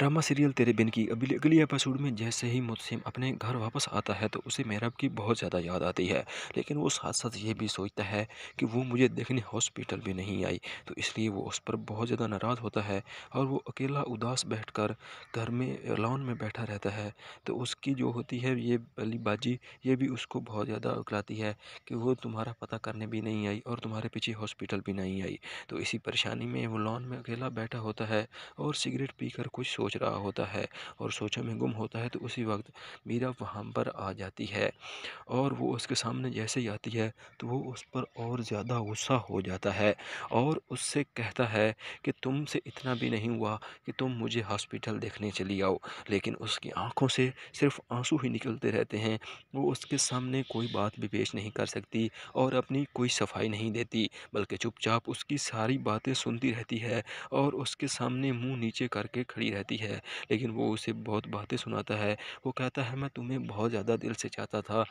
drama serial तेरे बिन की अभी अगली एपिसोड में जैसे ही मुतसिम अपने घर वापस आता है तो उसे मेहरब की बहुत ज़्यादा याद आती है लेकिन वो साथ साथ ये भी सोचता है कि वो मुझे देखने हॉस्पिटल भी नहीं आई तो इसलिए वो उस पर बहुत ज़्यादा नाराज़ होता है और वो अकेला उदास बैठ घर में लॉन में बैठा रहता है तो उसकी जो होती है ये बाजी ये भी उसको बहुत ज़्यादा उकलाती है कि वो तुम्हारा पता करने भी नहीं आई और तुम्हारे पीछे हॉस्पिटल भी नहीं आई तो इसी परेशानी में वो लॉन में अकेला बैठा होता है और सिगरेट पीकर कुछ सोच सोच रहा होता है और सोचों में गुम होता है तो उसी वक्त मीरा वहाँ पर आ जाती है और वो उसके सामने जैसे ही आती है तो वो उस पर और ज़्यादा गुस्सा हो जाता है और उससे कहता है कि तुमसे इतना भी नहीं हुआ कि तुम मुझे हॉस्पिटल देखने चली आओ लेकिन उसकी आँखों से सिर्फ आंसू ही निकलते रहते हैं वो उसके सामने कोई बात भी पेश नहीं कर सकती और अपनी कोई सफाई नहीं देती बल्कि चुपचाप उसकी सारी बातें सुनती रहती है और उसके सामने मुंह नीचे करके खड़ी रहती है लेकिन वो उसे बहुत बातें सुनाता है वो कहता है मैं तुम्हें बहुत ज़्यादा दिल से चाहता था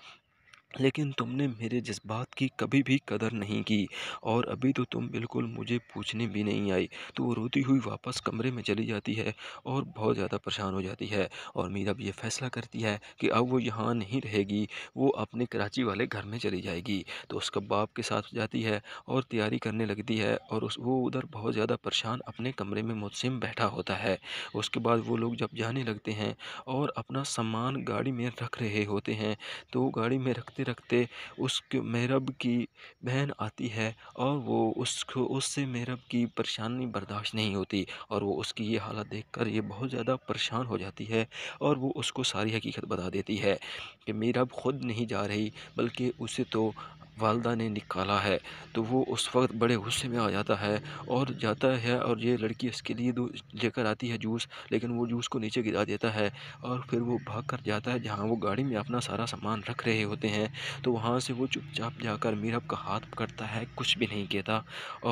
लेकिन तुमने मेरे जज्बात की कभी भी कदर नहीं की और अभी तो तुम बिल्कुल मुझे पूछने भी नहीं आई तो वो रोती हुई वापस कमरे में चली जाती है और बहुत ज़्यादा परेशान हो जाती है और भी ये फैसला करती है कि अब वो यहाँ नहीं रहेगी वो अपने कराची वाले घर में चली जाएगी तो उसका बाप के साथ जाती है और तैयारी करने लगती है और उस वो उधर बहुत ज़्यादा परेशान अपने कमरे में मुतसिम बैठा होता है उसके बाद वो लोग जब जाने लगते हैं और अपना सामान गाड़ी में रख रहे होते हैं तो गाड़ी में रखते रखते रखते उसके मेहरब की बहन आती है और वो उसको उससे मेहरब की परेशानी बर्दाश्त नहीं होती और वो उसकी ये हालत देखकर ये बहुत ज़्यादा परेशान हो जाती है और वो उसको सारी हकीकत बता देती है कि मेरब ख़ुद नहीं जा रही बल्कि उसे तो वालदा ने निकाला है तो वो उस वक्त बड़े गुस्से में आ जाता है और जाता है और ये लड़की इसके लिए दो लेकर आती है जूस लेकिन वो जूस को नीचे गिरा देता है और फिर वो भाग कर जाता है जहाँ वो गाड़ी में अपना सारा सामान रख रहे होते हैं तो वहाँ से वो चुपचाप जाकर मीरब का हाथ पकड़ता है कुछ भी नहीं कहता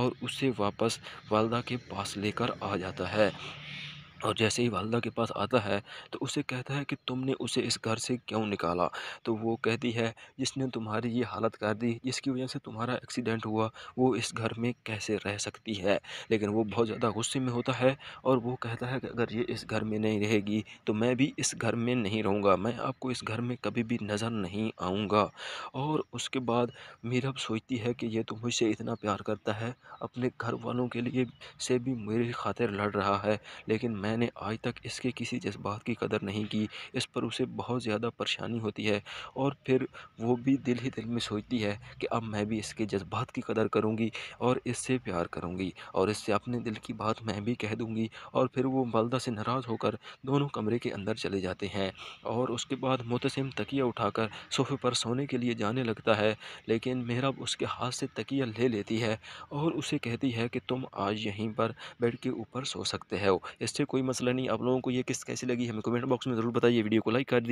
और उसे वापस वालदा के पास लेकर आ जाता है और जैसे ही वालदा के पास आता है तो उसे कहता है कि तुमने उसे इस घर से क्यों निकाला तो वो कहती है जिसने तुम्हारी ये हालत कर दी जिसकी वजह से तुम्हारा एक्सीडेंट हुआ वो इस घर में कैसे रह सकती है लेकिन वो बहुत ज़्यादा गुस्से में होता है और वो कहता है कि अगर ये इस घर में नहीं रहेगी तो मैं भी इस घर में नहीं रहूँगा मैं आपको इस घर में कभी भी नज़र नहीं आऊँगा और उसके बाद मीरब सोचती है कि ये तो मुझसे इतना प्यार करता है अपने घर वालों के लिए से भी मेरी खातिर लड़ रहा है लेकिन मैं मैंने आज तक इसके किसी जज्बात की कदर नहीं की इस पर उसे बहुत ज़्यादा परेशानी होती है और फिर वो भी दिल ही दिल में सोचती है कि अब मैं भी इसके जज्बात की कदर करूँगी और इससे प्यार करूँगी और इससे अपने दिल की बात मैं भी कह दूँगी और फिर वो वालदा से नाराज़ होकर दोनों कमरे के अंदर चले जाते हैं और उसके बाद मुतसिम तकिया उठाकर सोफे पर सोने के लिए जाने लगता है लेकिन मेहरब उसके हाथ से तकिया ले लेती है और उसे कहती है कि तुम आज यहीं पर बेड के ऊपर सो सकते हो इससे कोई कोई मसला नहीं आप लोगों को ये किस्त कैसी लगी हमें कमेंट बॉक्स में ज़रूर बताइए वीडियो को लाइक कर